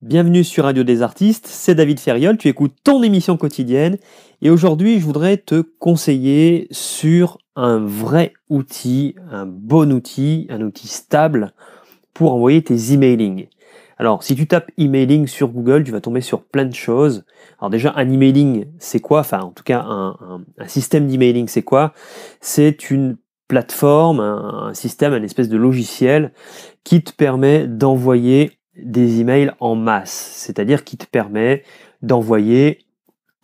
Bienvenue sur Radio des Artistes, c'est David Ferriol, tu écoutes ton émission quotidienne et aujourd'hui je voudrais te conseiller sur un vrai outil, un bon outil, un outil stable pour envoyer tes emailing. Alors si tu tapes emailing sur Google, tu vas tomber sur plein de choses. Alors déjà un emailing c'est quoi Enfin en tout cas un, système d'emailing c'est quoi C'est une plateforme, un, un système, un espèce de logiciel qui te permet d'envoyer des emails en masse, c'est-à-dire qui te permet d'envoyer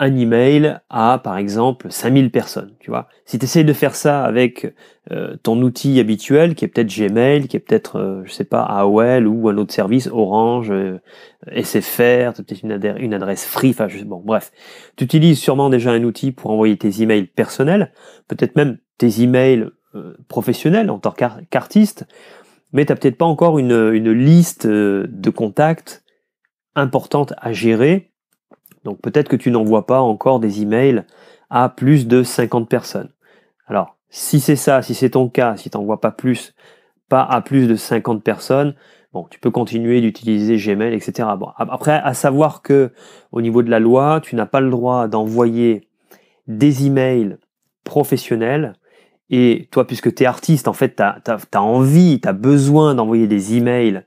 un email à par exemple 5000 personnes, tu vois. Si tu essayes de faire ça avec euh, ton outil habituel qui est peut-être Gmail, qui est peut-être je euh, je sais pas AOL ou un autre service Orange, euh, SFR, peut-être une, adresse, une adresse free, enfin bon bref. Tu utilises sûrement déjà un outil pour envoyer tes emails personnels, peut-être même tes emails euh, professionnels en tant qu'artiste mais tu n'as peut-être pas encore une, liste euh, de contacts importante à gérer. Donc peut-être que tu n'envoies pas encore des emails à plus de 50 personnes. Alors, si c'est ça, si c'est ton cas, si tu n'envoies pas plus, pas à plus de 50 personnes, bon, tu peux continuer d'utiliser Gmail, etc. Bon, après, à savoir que au niveau de la loi, tu n'as pas le droit d'envoyer des emails professionnels et toi, puisque tu es artiste, en fait, tu as, envie, tu as besoin d'envoyer des emails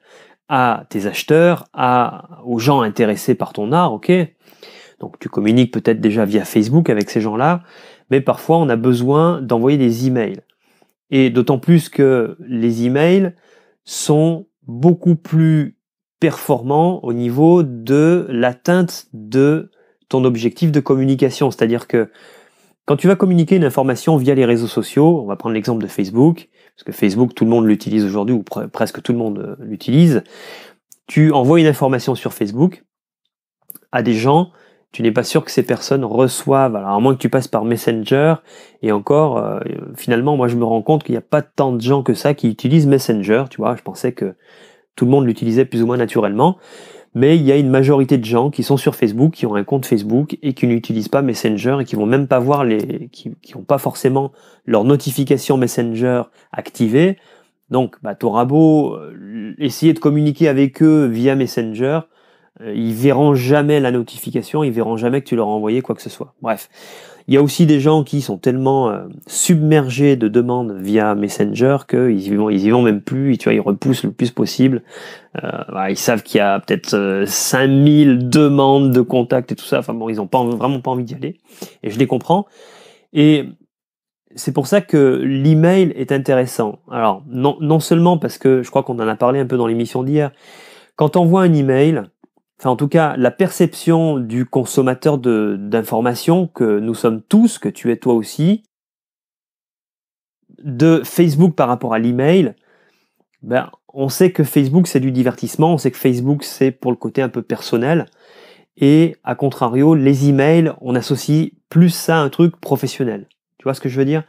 à tes acheteurs, à, aux gens intéressés par ton art, ok Donc tu communiques peut-être déjà via Facebook avec ces gens-là, mais parfois on a besoin d'envoyer des emails. Et d'autant plus que les emails sont beaucoup plus performants au niveau de l'atteinte de ton objectif de communication. C'est-à-dire que quand tu vas communiquer une information via les réseaux sociaux, on va prendre l'exemple de Facebook, parce que Facebook, tout le monde l'utilise aujourd'hui, ou presque tout le monde euh, l'utilise, tu envoies une information sur Facebook à des gens, tu n'es pas sûr que ces personnes reçoivent, alors à moins que tu passes par Messenger, et encore, euh, finalement, moi je me rends compte qu'il n'y a pas tant de gens que ça qui utilisent Messenger, tu vois, je pensais que tout le monde l'utilisait plus ou moins naturellement mais il y a une majorité de gens qui sont sur Facebook, qui ont un compte Facebook et qui n'utilisent pas Messenger et qui vont même pas voir les, qui, n'ont pas forcément leur notification Messenger activée. Donc, bah, t'auras beau euh, essayer de communiquer avec eux via Messenger, euh, ils verront jamais la notification, ils verront jamais que tu leur as envoyé quoi que ce soit. Bref. Il y a aussi des gens qui sont tellement euh, submergés de demandes via Messenger qu'ils y vont, ils y vont même plus, tu vois, ils repoussent le plus possible. Euh, bah, ils savent qu'il y a peut-être 5000 euh, demandes de contacts et tout ça. Enfin bon, ils n'ont pas, vraiment pas envie d'y aller. Et je les comprends. Et c'est pour ça que l'email est intéressant. Alors, non, non seulement parce que je crois qu'on en a parlé un peu dans l'émission d'hier. Quand on voit un email, enfin en tout cas la perception du consommateur d'informations que nous sommes tous, que tu es toi aussi, de Facebook par rapport à l'email, ben, on sait que Facebook c'est du divertissement, on sait que Facebook c'est pour le côté un peu personnel, et à contrario, les emails, on associe plus ça à un truc professionnel. Tu vois ce que je veux dire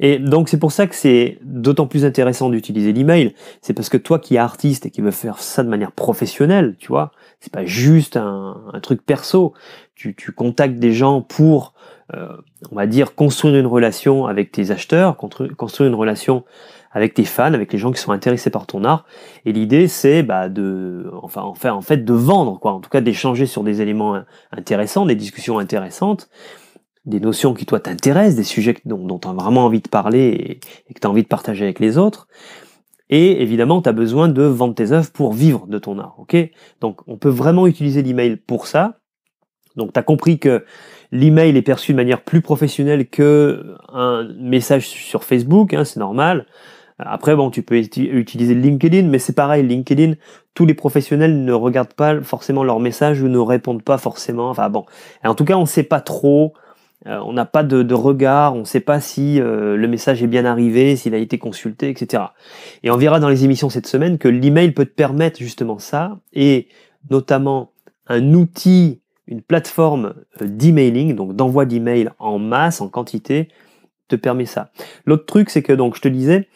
et donc c'est pour ça que c'est d'autant plus intéressant d'utiliser l'email, c'est parce que toi qui es artiste et qui veux faire ça de manière professionnelle, tu vois, c'est pas juste un, truc perso. Tu, tu, contactes des gens pour, euh, on va dire, construire une relation avec tes acheteurs, construire une relation avec tes fans, avec les gens qui sont intéressés par ton art. Et l'idée, c'est bah, de, enfin, en en fait, de vendre, quoi. En tout cas, d'échanger sur des éléments intéressants, des discussions intéressantes des notions qui toi t'intéressent, des sujets dont, tu as vraiment envie de parler et, que tu as envie de partager avec les autres. Et évidemment, tu as besoin de vendre tes œuvres pour vivre de ton art. ok Donc on peut vraiment utiliser l'email pour ça. Donc tu as compris que l'email est perçu de manière plus professionnelle que un message sur Facebook, hein, c'est normal. Après, bon, tu peux utiliser LinkedIn, mais c'est pareil, LinkedIn, tous les professionnels ne regardent pas forcément leurs messages ou ne répondent pas forcément. Enfin bon, en tout cas, on ne sait pas trop euh, on n'a pas de, regard, on ne sait pas si euh, le message est bien arrivé, s'il a été consulté, etc. Et on verra dans les émissions cette semaine que l'email peut te permettre justement ça, et notamment un outil, une plateforme euh, d'emailing, donc d'envoi d'email en masse, en quantité, te permet ça. L'autre truc, c'est que donc je te disais,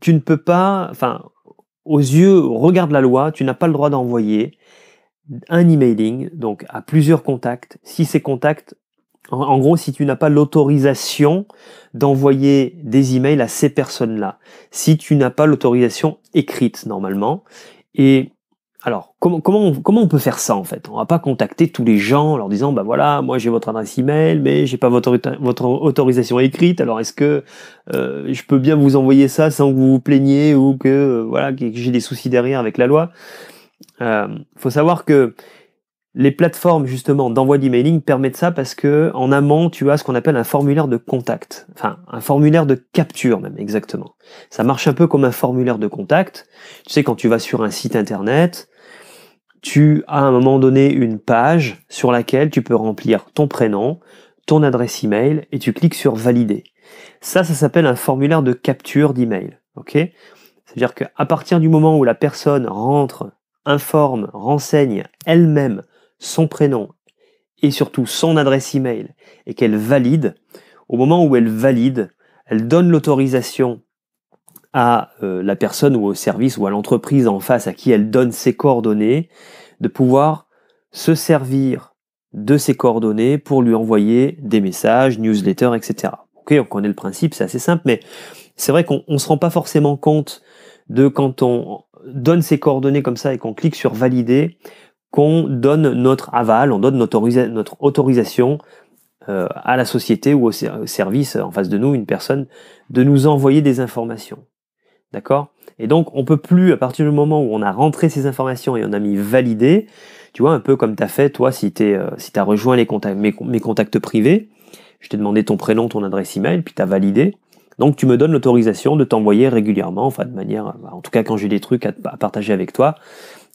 tu ne peux pas, enfin, aux yeux, regarde la loi, tu n'as pas le droit d'envoyer un emailing, donc à plusieurs contacts, si ces contacts en, gros, si tu n'as pas l'autorisation d'envoyer des emails à ces personnes-là, si tu n'as pas l'autorisation écrite normalement, et alors, comment, comment, on, comment on peut faire ça en fait On va pas contacter tous les gens en leur disant, bah voilà, moi j'ai votre adresse email, mais j'ai pas votre, votre autorisation écrite. Alors est-ce que euh, je peux bien vous envoyer ça sans que vous vous plaigniez ou que euh, voilà que j'ai des soucis derrière avec la loi Il euh, Faut savoir que les plateformes justement d'envoi d'emailing permettent ça parce que en amont, tu as ce qu'on appelle un formulaire de contact, enfin un formulaire de capture même exactement. Ça marche un peu comme un formulaire de contact. Tu sais quand tu vas sur un site internet, tu as à un moment donné une page sur laquelle tu peux remplir ton prénom, ton adresse email et tu cliques sur valider. Ça ça s'appelle un formulaire de capture d'email, OK C'est-à-dire qu'à partir du moment où la personne rentre, informe, renseigne elle-même son prénom et surtout son adresse email et qu'elle valide, au moment où elle valide, elle donne l'autorisation à euh, la personne ou au service ou à l'entreprise en face à qui elle donne ses coordonnées de pouvoir se servir de ses coordonnées pour lui envoyer des messages, newsletters, etc. Ok, on connaît le principe, c'est assez simple, mais c'est vrai qu'on ne se rend pas forcément compte de quand on donne ses coordonnées comme ça et qu'on clique sur valider, qu'on donne notre aval, on donne notre, autorisation euh, à la société ou au, service en face de nous, une personne, de nous envoyer des informations. D'accord Et donc, on peut plus, à partir du moment où on a rentré ces informations et on a mis valider, tu vois, un peu comme tu as fait, toi, si tu euh, as rejoint mes, contacts privés, je t'ai demandé ton prénom, ton adresse email, puis tu as validé. Donc, tu me donnes l'autorisation de t'envoyer régulièrement, enfin, de manière, euh, en tout cas, quand j'ai des trucs à partager avec toi,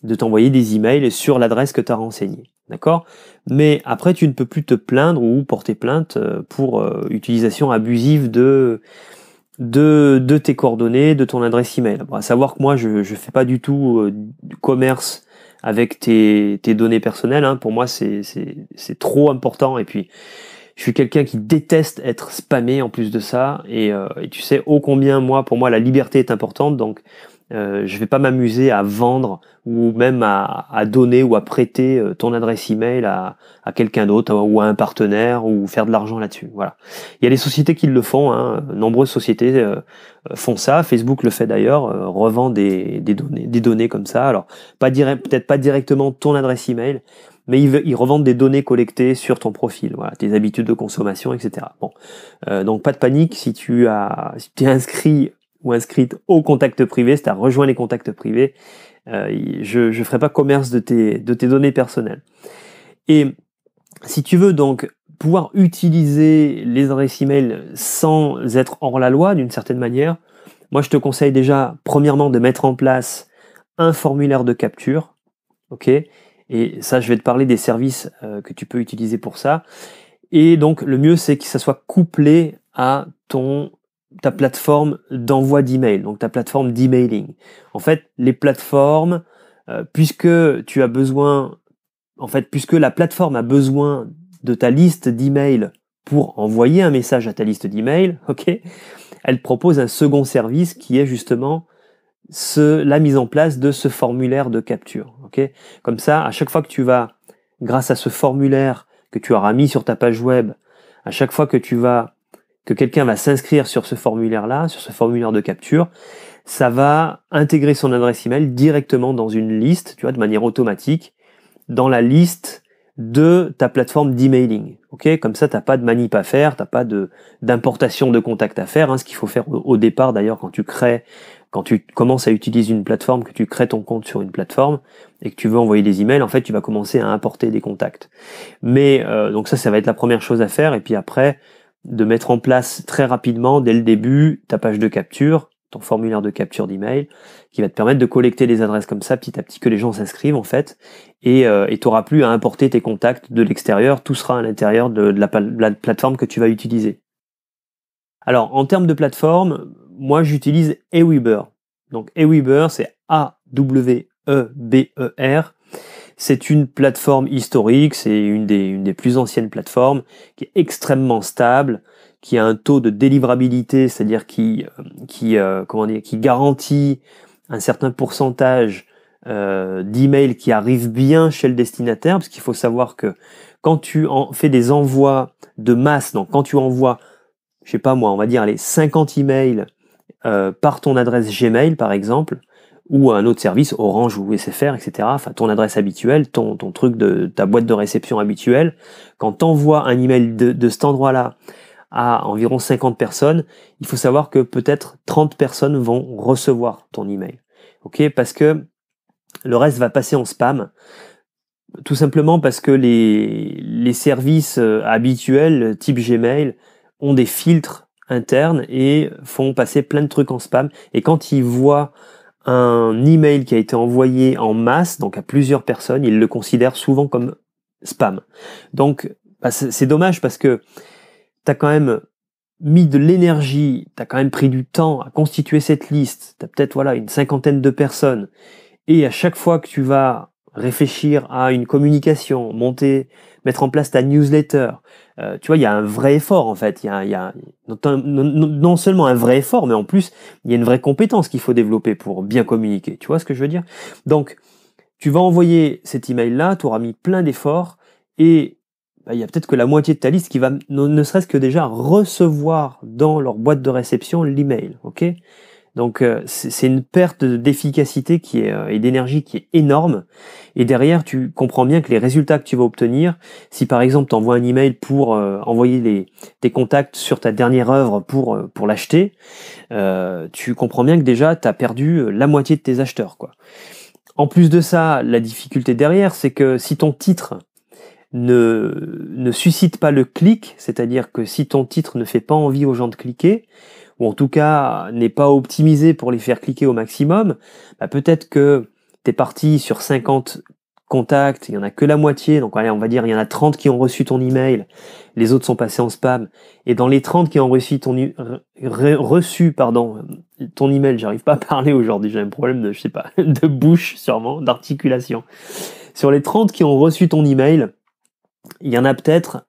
de t'envoyer des emails sur l'adresse que tu as renseignée. D'accord Mais après, tu ne peux plus te plaindre ou porter plainte euh, pour euh, utilisation abusive de, de, tes coordonnées, de ton adresse email. à savoir que moi, je ne fais pas du tout euh, du commerce avec tes, données personnelles. Hein. Pour moi, c'est trop important. Et puis, je suis quelqu'un qui déteste être spammé en plus de ça. Et, et, tu sais, ô combien, moi, pour moi, la liberté est importante. Donc, je euh, je vais pas m'amuser à vendre ou même à, donner ou à prêter euh, ton adresse email à, à quelqu'un d'autre ou à un partenaire ou faire de l'argent là-dessus. Voilà. Il y a des sociétés qui le font, hein. nombreuses sociétés euh, font ça. Facebook le fait d'ailleurs, revend des, données, des données comme ça. Alors pas peut-être pas directement ton adresse email, mais ils, revendent des données collectées sur ton profil, voilà, tes habitudes de consommation, etc. Bon, donc pas de panique si tu as, si es inscrit ou inscrite au contact privé, c'est à rejoindre les contacts privés. Euh, je ne ferai pas commerce de tes, de tes données personnelles. Et si tu veux donc pouvoir utiliser les adresses email sans être hors la loi d'une certaine manière, moi je te conseille déjà premièrement de mettre en place un formulaire de capture, ok Et ça je vais te parler des services euh, que tu peux utiliser pour ça. Et donc le mieux c'est que ça soit couplé à ton ta plateforme d'envoi d'email, donc ta plateforme d'emailing. En fait, les plateformes, euh, puisque tu as besoin, en fait, puisque la plateforme a besoin de ta liste d'email pour envoyer un message à ta liste d'email ok, elle propose un second service qui est justement ce, la mise en place de ce formulaire de capture. ok. Comme ça, à chaque fois que tu vas, grâce à ce formulaire que tu auras mis sur ta page web, à chaque fois que tu vas que quelqu'un va s'inscrire sur ce formulaire-là, sur ce formulaire de capture, ça va intégrer son adresse email directement dans une liste, tu vois, de manière automatique, dans la liste de ta plateforme d'emailing. Ok, comme ça, t'as pas de manip à faire, t'as pas de d'importation de contacts à faire. Hein, ce qu'il faut faire au, départ, d'ailleurs, quand tu crées, quand tu commences à utiliser une plateforme, que tu crées ton compte sur une plateforme et que tu veux envoyer des emails, en fait, tu vas commencer à importer des contacts. Mais euh, donc ça, ça va être la première chose à faire. Et puis après, de mettre en place très rapidement, dès le début, ta page de capture, ton formulaire de capture d'email, qui va te permettre de collecter des adresses comme ça petit à petit que les gens s'inscrivent en fait, et euh, tu n'auras plus à importer tes contacts de l'extérieur, tout sera à l'intérieur de, la, plateforme que tu vas utiliser. Alors en termes de plateforme, moi j'utilise Aweber. Donc Aweber, c'est A-W-E-B-E-R. C'est une plateforme historique, c'est une des, une des plus anciennes plateformes, qui est extrêmement stable, qui a un taux de délivrabilité, c'est-à-dire qui, euh, qui, euh, comment dire, qui garantit un certain pourcentage euh, d'emails qui arrivent bien chez le destinataire, parce qu'il faut savoir que quand tu en fais des envois de masse, donc quand tu envoies, je sais pas moi, on va dire les 50 emails euh, par ton adresse Gmail par exemple, ou un autre service, Orange ou SFR, etc. Enfin, ton adresse habituelle, ton, ton truc de ta boîte de réception habituelle. Quand t'envoies un email de, cet endroit-là à environ 50 personnes, il faut savoir que peut-être 30 personnes vont recevoir ton email. Ok, parce que le reste va passer en spam. Tout simplement parce que les, les services euh, habituels, type Gmail, ont des filtres internes et font passer plein de trucs en spam. Et quand ils voient un email qui a été envoyé en masse, donc à plusieurs personnes, ils le considèrent souvent comme spam. Donc, bah, c'est dommage parce que tu as quand même mis de l'énergie, tu as quand même pris du temps à constituer cette liste, tu as peut-être voilà, une cinquantaine de personnes, et à chaque fois que tu vas réfléchir à une communication, monter mettre en place ta newsletter. Euh, tu vois, il y a un vrai effort en fait. Il y a, non, seulement un vrai effort, mais en plus, il y a une vraie compétence qu'il faut développer pour bien communiquer. Tu vois ce que je veux dire Donc, tu vas envoyer cet email-là, tu auras mis plein d'efforts et bah, il y a peut-être que la moitié de ta liste qui va ne, serait-ce que déjà recevoir dans leur boîte de réception l'email, ok donc euh, c'est une perte d'efficacité qui est, euh, et d'énergie qui est énorme. Et derrière, tu comprends bien que les résultats que tu vas obtenir, si par exemple tu envoies un email pour euh, envoyer des tes contacts sur ta dernière œuvre pour, pour l'acheter, tu comprends bien que déjà tu as perdu la moitié de tes acheteurs. Quoi. En plus de ça, la difficulté derrière, c'est que si ton titre ne, ne suscite pas le clic, c'est-à-dire que si ton titre ne fait pas envie aux gens de cliquer, ou en tout cas n'est pas optimisé pour les faire cliquer au maximum, bah peut-être que tu es parti sur 50 contacts, il y en a que la moitié, donc allez, on va dire il y en a 30 qui ont reçu ton email, les autres sont passés en spam, et dans les 30 qui ont reçu ton, reçu, pardon, ton email, j'arrive pas à parler aujourd'hui, j'ai un problème de, je sais pas, de bouche sûrement, d'articulation. Sur les 30 qui ont reçu ton email, il y en a peut-être,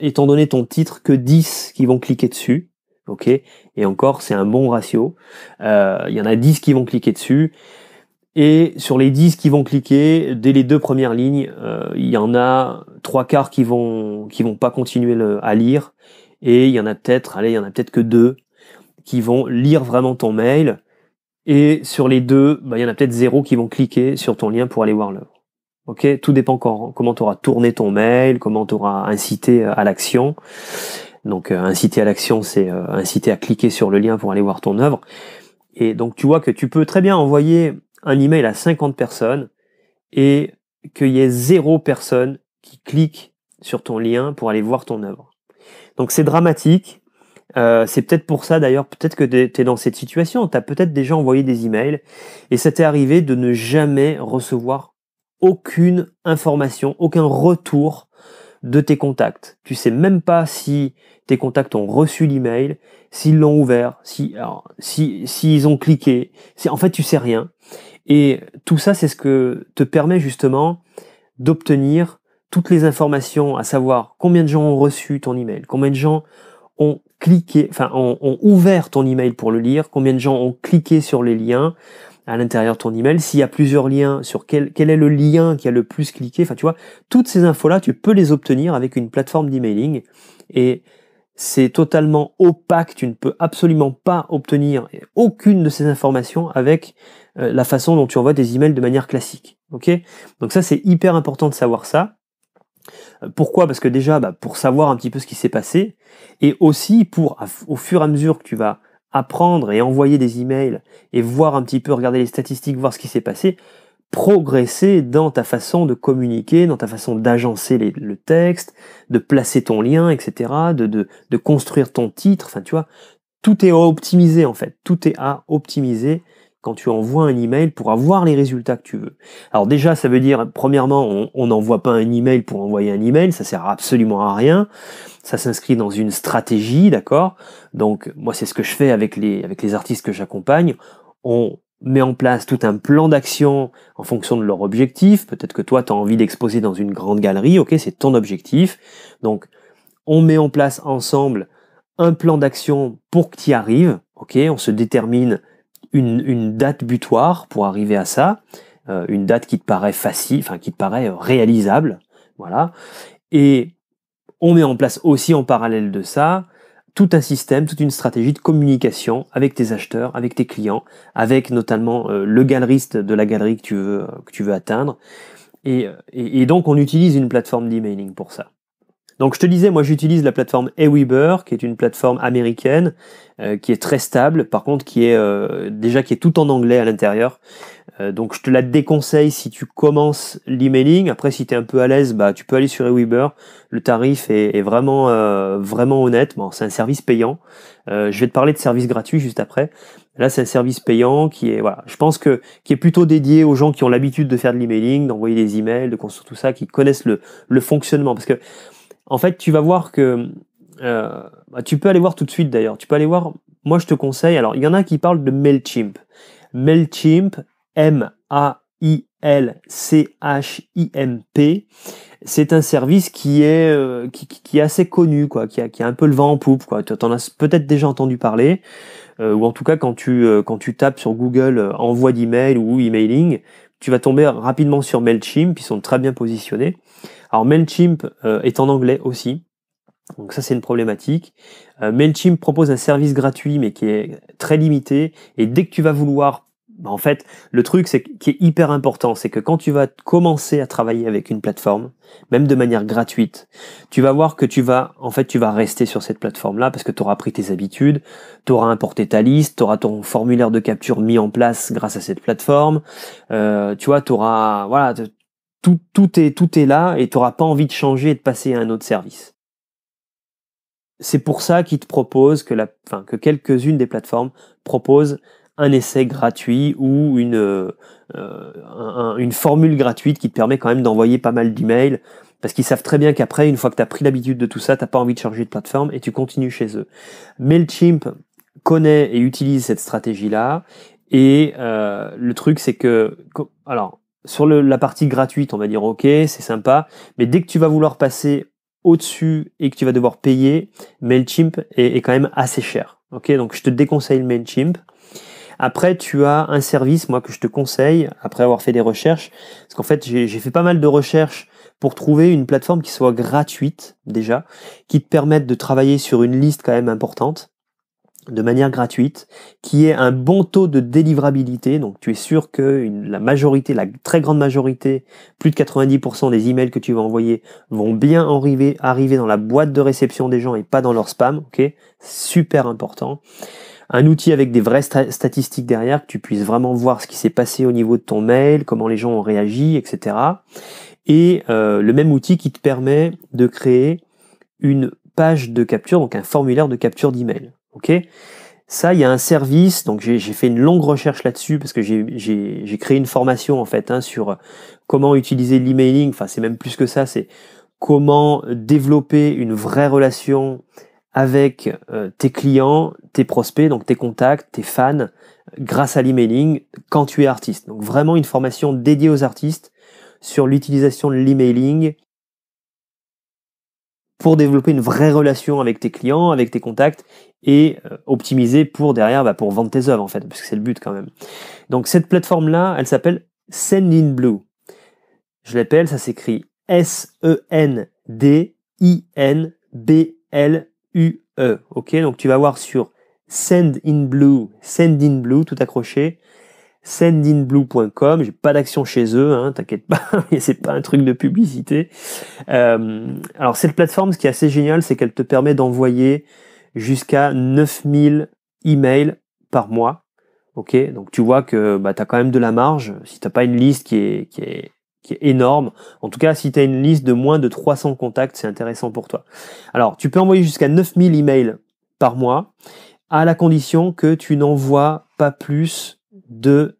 étant donné ton titre, que 10 qui vont cliquer dessus. OK Et encore, c'est un bon ratio. Euh, il y en a 10 qui vont cliquer dessus. Et sur les 10 qui vont cliquer, dès les deux premières lignes, euh, il y en a trois quarts qui vont qui vont pas continuer à lire. Et il y en a peut-être, allez, il y en a peut-être que deux qui vont lire vraiment ton mail. Et sur les deux, bah, il y en a peut-être zéro qui vont cliquer sur ton lien pour aller voir le. Ok, tout dépend comment tu auras tourné ton mail, comment tu auras incité euh, à l'action. Donc euh, inciter à l'action, c'est euh, inciter à cliquer sur le lien pour aller voir ton œuvre. Et donc tu vois que tu peux très bien envoyer un email à 50 personnes et qu'il y ait zéro personne qui clique sur ton lien pour aller voir ton œuvre. Donc c'est dramatique. c'est peut-être pour ça d'ailleurs, peut-être que tu es dans cette situation, tu as peut-être déjà envoyé des emails et ça t'est arrivé de ne jamais recevoir aucune information, aucun retour de tes contacts. Tu sais même pas si tes contacts ont reçu l'email, s'ils l'ont ouvert, si, si, ont cliqué. En fait, tu sais rien. Et tout ça, c'est ce que te permet justement d'obtenir toutes les informations, à savoir combien de gens ont reçu ton email, combien de gens ont cliqué, enfin, ont ouvert ton email pour le lire, combien de gens ont cliqué sur les liens, à l'intérieur de ton email, s'il y a plusieurs liens, sur quel, est le lien qui a le plus cliqué, enfin tu vois, toutes ces infos-là, tu peux les obtenir avec une plateforme d'emailing et c'est totalement opaque, tu ne peux absolument pas obtenir aucune de ces informations avec euh, la façon dont tu envoies des emails de manière classique. Ok Donc ça c'est hyper important de savoir ça. Euh, pourquoi Parce que déjà, bah, pour savoir un petit peu ce qui s'est passé, et aussi pour, au fur et à mesure que tu vas apprendre et envoyer des emails et voir un petit peu, regarder les statistiques, voir ce qui s'est passé, progresser dans ta façon de communiquer, dans ta façon d'agencer le texte, de placer ton lien, etc., de, de, de, construire ton titre, enfin tu vois, tout est à optimiser en fait, tout est à optimiser quand tu envoies un email pour avoir les résultats que tu veux. Alors déjà, ça veut dire, premièrement, on n'envoie pas un email pour envoyer un email, ça sert absolument à rien. Ça s'inscrit dans une stratégie, d'accord Donc moi, c'est ce que je fais avec les, avec les artistes que j'accompagne. On met en place tout un plan d'action en fonction de leur objectif. Peut-être que toi, tu as envie d'exposer dans une grande galerie, ok, c'est ton objectif. Donc, on met en place ensemble un plan d'action pour que tu y arrives, ok On se détermine une, date butoir pour arriver à ça, euh, une date qui te paraît facile, enfin qui te paraît euh, réalisable, voilà. Et on met en place aussi en parallèle de ça tout un système, toute une stratégie de communication avec tes acheteurs, avec tes clients, avec notamment euh, le galeriste de la galerie que tu veux, que tu veux atteindre. et donc on utilise une plateforme d'emailing pour ça. Donc je te disais, moi j'utilise la plateforme Aweber, qui est une plateforme américaine, euh, qui est très stable, par contre qui est euh, déjà qui est tout en anglais à l'intérieur. Euh, donc je te la déconseille si tu commences l'emailing. Après si tu es un peu à l'aise, bah tu peux aller sur Aweber. Le tarif est, vraiment vraiment honnête. c'est un service payant. je vais te parler de service gratuit juste après. Là, c'est un service payant qui est, voilà, je pense que qui est plutôt dédié aux gens qui ont l'habitude de faire de l'emailing, d'envoyer des emails, de construire tout ça, qui connaissent le, le fonctionnement. Parce que en fait, tu vas voir que euh, bah, tu peux aller voir tout de suite d'ailleurs. Tu peux aller voir. Moi, je te conseille. Alors, il y en a qui parlent de Mailchimp. Mailchimp, M-A-I-L-C-H-I-M-P. C'est un service qui est euh, qui, est assez connu, quoi, qui a, qui a un peu le vent en poupe, quoi. Tu en as peut-être déjà entendu parler, euh, ou en tout cas quand tu quand tu tapes sur Google envoi d'email ou emailing, tu vas tomber rapidement sur Mailchimp, ils sont très bien positionnés. Alors Mailchimp euh, est en anglais aussi, donc ça c'est une problématique. Euh, Mailchimp propose un service gratuit mais qui est très limité, et dès que tu vas vouloir bah, en fait, le truc c'est qui est hyper important, c'est que quand tu vas commencer à travailler avec une plateforme, même de manière gratuite, tu vas voir que tu vas, en fait, tu vas rester sur cette plateforme-là parce que tu auras pris tes habitudes, tu auras importé ta liste, tu auras ton formulaire de capture mis en place grâce à cette plateforme, euh, tu vois, tu voilà, tout, tout est, tout est là et tu n'auras pas envie de changer et de passer à un autre service. C'est pour ça qu'il te propose que la, enfin, que quelques-unes des plateformes proposent un essai gratuit ou une, euh, euh, une formule gratuite qui te permet quand même d'envoyer pas mal d'emails. Parce qu'ils savent très bien qu'après, une fois que tu as pris l'habitude de tout ça, t'as pas envie de changer de plateforme et tu continues chez eux. Mailchimp connaît et utilise cette stratégie-là. Et euh, le truc, c'est que... Alors, sur la partie gratuite, on va dire OK, c'est sympa. Mais dès que tu vas vouloir passer au-dessus et que tu vas devoir payer, Mailchimp est, est quand même assez cher. Ok, donc je te déconseille Mailchimp. Après, tu as un service, moi, que je te conseille, après avoir fait des recherches, parce qu'en fait, j'ai fait pas mal de recherches pour trouver une plateforme qui soit gratuite, déjà, qui te permette de travailler sur une liste quand même importante de manière gratuite, qui ait un bon taux de délivrabilité. Donc tu es sûr que la majorité, la très grande majorité, plus de 90% des emails que tu vas envoyer vont bien arriver, arriver dans la boîte de réception des gens et pas dans leur spam. Ok, super important un outil avec des vraies statistiques derrière, que tu puisses vraiment voir ce qui s'est passé au niveau de ton mail, comment les gens ont réagi, etc. Et euh, le même outil qui te permet de créer une page de capture, donc un formulaire de capture d'email. Ok ça, il y a un service, donc j'ai fait une longue recherche là-dessus parce que j'ai créé une formation en fait hein, sur comment utiliser l'emailing, enfin c'est même plus que ça, c'est comment développer une vraie relation avec euh, tes clients, tes prospects, donc tes contacts, tes fans, grâce à l'emailing quand tu es artiste. Donc vraiment une formation dédiée aux artistes sur l'utilisation de l'emailing pour développer une vraie relation avec tes clients, avec tes contacts et euh, optimiser pour derrière, bah, pour vendre tes œuvres en fait, parce que c'est le but quand même. Donc cette plateforme-là, elle s'appelle Sendinblue. Je l'appelle, ça s'écrit S-E-N-D-I-N-B-L U e, Ok, donc tu vas voir sur Send in Blue, Send in Blue, tout accroché, sendinblue.com. J'ai pas d'action chez eux, hein, t'inquiète pas, c'est pas un truc de publicité. Euh, alors cette plateforme, ce qui est assez génial, c'est qu'elle te permet d'envoyer jusqu'à 9000 emails par mois. Ok, donc tu vois que bah, tu as quand même de la marge. Si t'as pas une liste qui est, qui est qui est énorme. En tout cas, si tu as une liste de moins de 300 contacts, c'est intéressant pour toi. Alors, tu peux envoyer jusqu'à 9000 emails par mois, à la condition que tu n'envoies pas plus de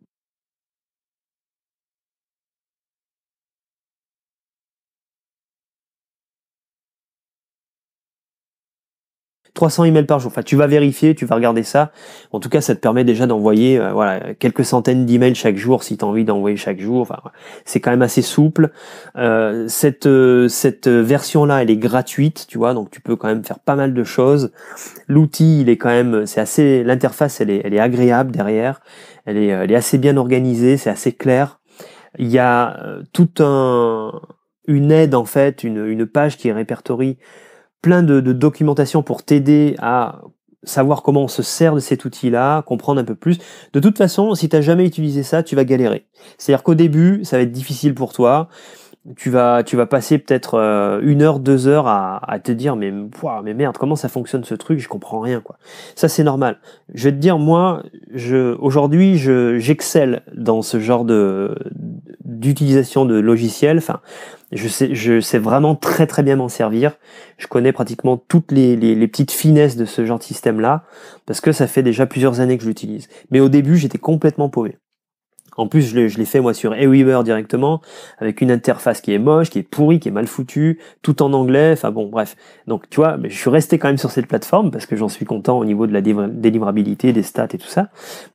300 emails par jour. Enfin, tu vas vérifier, tu vas regarder ça. En tout cas, ça te permet déjà d'envoyer euh, voilà quelques centaines d'emails chaque jour si tu as envie d'envoyer chaque jour. Enfin, c'est quand même assez souple. Euh, cette euh, cette version là, elle est gratuite, tu vois, donc tu peux quand même faire pas mal de choses. L'outil, il est quand même, c'est assez, l'interface, elle est, elle est agréable derrière. Elle est, elle est assez bien organisée, c'est assez clair. Il y a tout un une aide en fait, une, une page qui répertorie plein de, documentation pour t'aider à savoir comment on se sert de cet outil-là, comprendre un peu plus. De toute façon, si tu n'as jamais utilisé ça, tu vas galérer. C'est-à-dire qu'au début, ça va être difficile pour toi. Tu vas, tu vas passer peut-être euh, une heure, deux heures à, te dire mais, mais merde, comment ça fonctionne ce truc Je comprends rien quoi. Ça c'est normal. Je vais te dire moi, je, aujourd'hui, je, j'excelle dans ce genre de d'utilisation de logiciels. Enfin, je sais, je sais vraiment très très bien m'en servir. Je connais pratiquement toutes les, les, petites finesses de ce genre de système-là, parce que ça fait déjà plusieurs années que je l'utilise. Mais au début, j'étais complètement paumé. En plus, je l'ai fait moi sur Aweber directement, avec une interface qui est moche, qui est pourrie, qui est mal foutue, tout en anglais. Enfin bon, bref. Donc tu vois, je suis resté quand même sur cette plateforme parce que j'en suis content au niveau de la délivrabilité, des stats et tout ça,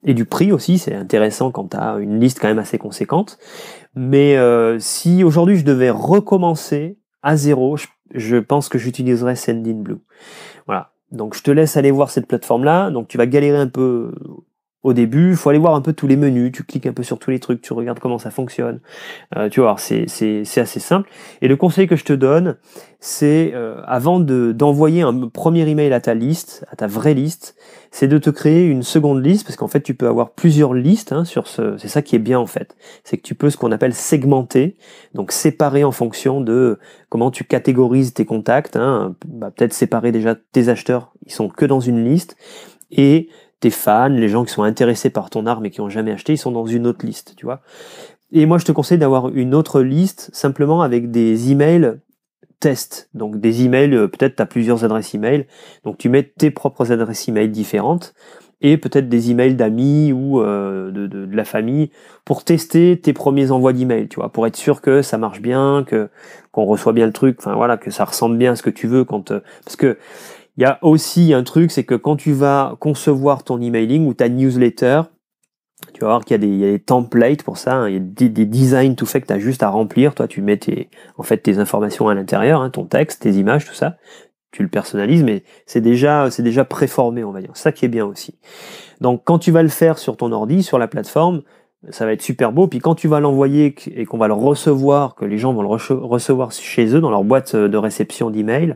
et du prix aussi. C'est intéressant quand tu as une liste quand même assez conséquente. Mais euh, si aujourd'hui je devais recommencer à zéro, je, pense que j'utiliserais Sendinblue. Voilà. Donc je te laisse aller voir cette plateforme là. Donc tu vas galérer un peu au début, il faut aller voir un peu tous les menus, tu cliques un peu sur tous les trucs, tu regardes comment ça fonctionne. Euh, tu vois, c'est assez simple. Et le conseil que je te donne, c'est euh, avant d'envoyer un premier email à ta liste, à ta vraie liste, c'est de te créer une seconde liste, parce qu'en fait, tu peux avoir plusieurs listes hein, sur ce. C'est ça qui est bien en fait. C'est que tu peux ce qu'on appelle segmenter, donc séparer en fonction de comment tu catégorises tes contacts. Hein. bah, Peut-être séparer déjà tes acheteurs, ils sont que dans une liste. Et fans, les gens qui sont intéressés par ton art mais qui n'ont jamais acheté, ils sont dans une autre liste, tu vois. Et moi, je te conseille d'avoir une autre liste simplement avec des emails test. Donc des emails, euh, peut-être tu as plusieurs adresses email, donc tu mets tes propres adresses email différentes et peut-être des emails d'amis ou euh, de, la famille pour tester tes premiers envois d'emails, tu vois, pour être sûr que ça marche bien, que qu'on reçoit bien le truc, enfin voilà, que ça ressemble bien à ce que tu veux quand euh, parce que il y a aussi un truc, c'est que quand tu vas concevoir ton emailing ou ta newsletter, tu vas voir qu'il y, a des templates pour ça, hein. des, designs tout fait que tu as juste à remplir. Toi, tu mets tes, en fait, tes informations à l'intérieur, hein, ton texte, tes images, tout ça. Tu le personnalises, mais c'est déjà, c'est déjà préformé, on va dire. Ça qui est bien aussi. Donc, quand tu vas le faire sur ton ordi, sur la plateforme, ça va être super beau. Puis quand tu vas l'envoyer et qu'on va le recevoir, que les gens vont le recevoir chez eux dans leur boîte euh, de réception d'email,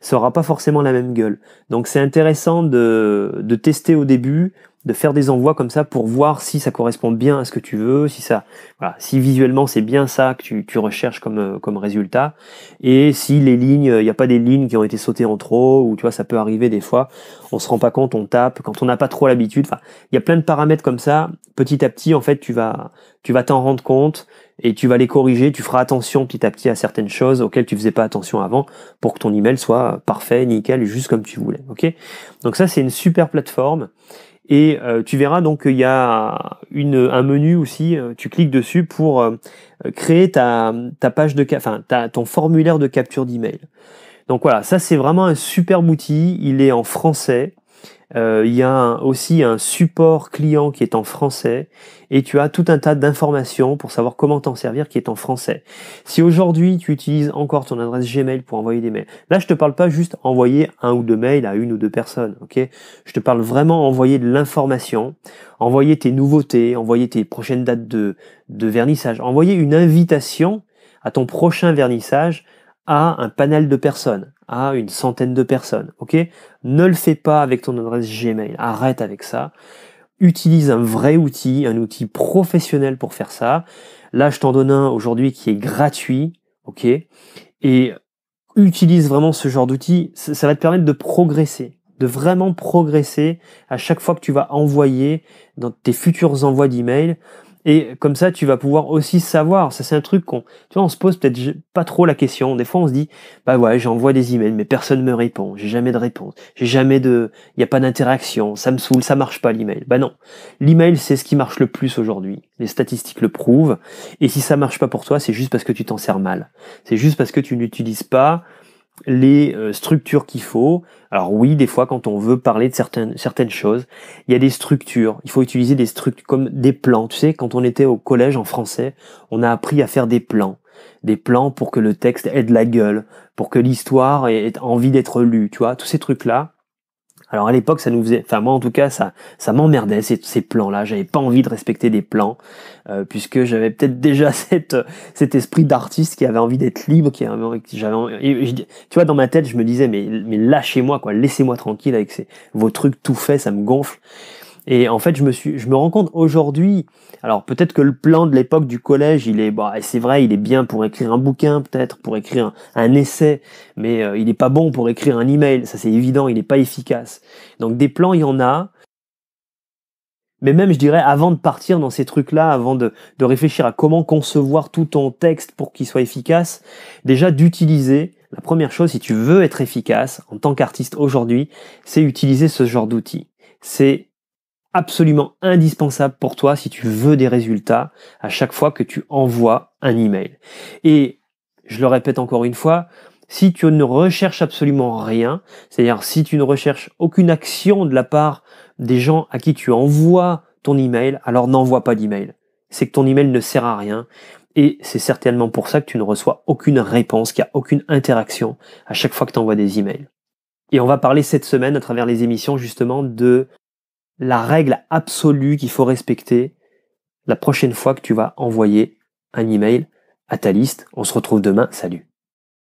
ça aura pas forcément la même gueule. Donc c'est intéressant de, de, tester au début de faire des envois comme ça pour voir si ça correspond bien à ce que tu veux, si ça, voilà, si visuellement c'est bien ça que tu, tu recherches comme, euh, comme résultat, et si les lignes, euh, il n'y a pas des lignes qui ont été sautées en trop, ou tu vois, ça peut arriver des fois, on se rend pas compte, on tape, quand on n'a pas trop l'habitude, enfin, il y a plein de paramètres comme ça, petit à petit, en fait, tu vas, tu vas t'en rendre compte, et tu vas les corriger, tu feras attention petit à petit à certaines choses auxquelles tu faisais pas attention avant pour que ton email soit parfait, nickel, juste comme tu voulais, ok? Donc ça, c'est une super plateforme. Et euh, tu verras donc qu'il y a une, un menu aussi, euh, tu cliques dessus pour euh, créer ta, ta page de enfin ta, ton formulaire de capture d'email. Donc voilà, ça c'est vraiment un superbe outil, il est en français. Euh, il y a aussi un support client qui est en français et tu as tout un tas d'informations pour savoir comment t'en servir qui est en français. Si aujourd'hui tu utilises encore ton adresse Gmail pour envoyer des mails, là je te parle pas juste envoyer un ou deux mails à une ou deux personnes, ok Je te parle vraiment envoyer de l'information, envoyer tes nouveautés, envoyer tes prochaines dates de, de vernissage, envoyer une invitation à ton prochain vernissage à un panel de personnes, à une centaine de personnes, ok ne le fais pas avec ton adresse Gmail. Arrête avec ça. Utilise un vrai outil, un outil professionnel pour faire ça. Là, je t'en donne un aujourd'hui qui est gratuit. OK? Et utilise vraiment ce genre d'outil. Ça, va te permettre de progresser de vraiment progresser à chaque fois que tu vas envoyer dans tes futurs envois d'email et comme ça, tu vas pouvoir aussi savoir. Ça, c'est un truc qu'on, tu vois, on se pose peut-être pas trop la question. Des fois, on se dit, bah ouais, j'envoie des emails, mais personne ne me répond. J'ai jamais de réponse. J'ai jamais de, il n'y a pas d'interaction. Ça me saoule. Ça marche pas, l'email. Bah non. L'email, c'est ce qui marche le plus aujourd'hui. Les statistiques le prouvent. Et si ça marche pas pour toi, c'est juste parce que tu t'en sers mal. C'est juste parce que tu n'utilises pas les euh, structures qu'il faut. Alors oui, des fois, quand on veut parler de certaines, certaines choses, il y a des structures. Il faut utiliser des structures comme des plans. Tu sais, quand on était au collège en français, on a appris à faire des plans. Des plans pour que le texte ait de la gueule, pour que l'histoire ait envie d'être lue, tu vois. Tous ces trucs-là, alors à l'époque, ça nous faisait, enfin moi en tout cas, ça, ça m'emmerdait ces, ces plans-là. J'avais pas envie de respecter des plans euh, puisque j'avais peut-être déjà cette, cet esprit d'artiste qui avait envie d'être libre, qui avait, j'avais, tu vois, dans ma tête, je me disais mais, mais lâchez-moi quoi, laissez-moi tranquille avec ces, vos trucs tout faits, ça me gonfle. Et en fait, je me suis, je me rends compte aujourd'hui. Alors peut-être que le plan de l'époque du collège, il est, bah, c'est vrai, il est bien pour écrire un bouquin, peut-être pour écrire un, essai, mais euh, il n'est pas bon pour écrire un email. Ça c'est évident, il n'est pas efficace. Donc des plans, il y en a. Mais même, je dirais, avant de partir dans ces trucs-là, avant de, de réfléchir à comment concevoir tout ton texte pour qu'il soit efficace, déjà d'utiliser la première chose, si tu veux être efficace en tant qu'artiste aujourd'hui, c'est utiliser ce genre d'outils. C'est absolument indispensable pour toi si tu veux des résultats à chaque fois que tu envoies un email. Et je le répète encore une fois, si tu ne recherches absolument rien, c'est-à-dire si tu ne recherches aucune action de la part des gens à qui tu envoies ton email, alors n'envoie pas d'email. C'est que ton email ne sert à rien et c'est certainement pour ça que tu ne reçois aucune réponse, qu'il n'y a aucune interaction à chaque fois que tu envoies des emails. Et on va parler cette semaine à travers les émissions justement de la règle absolue qu'il faut respecter la prochaine fois que tu vas envoyer un email à ta liste. On se retrouve demain. Salut.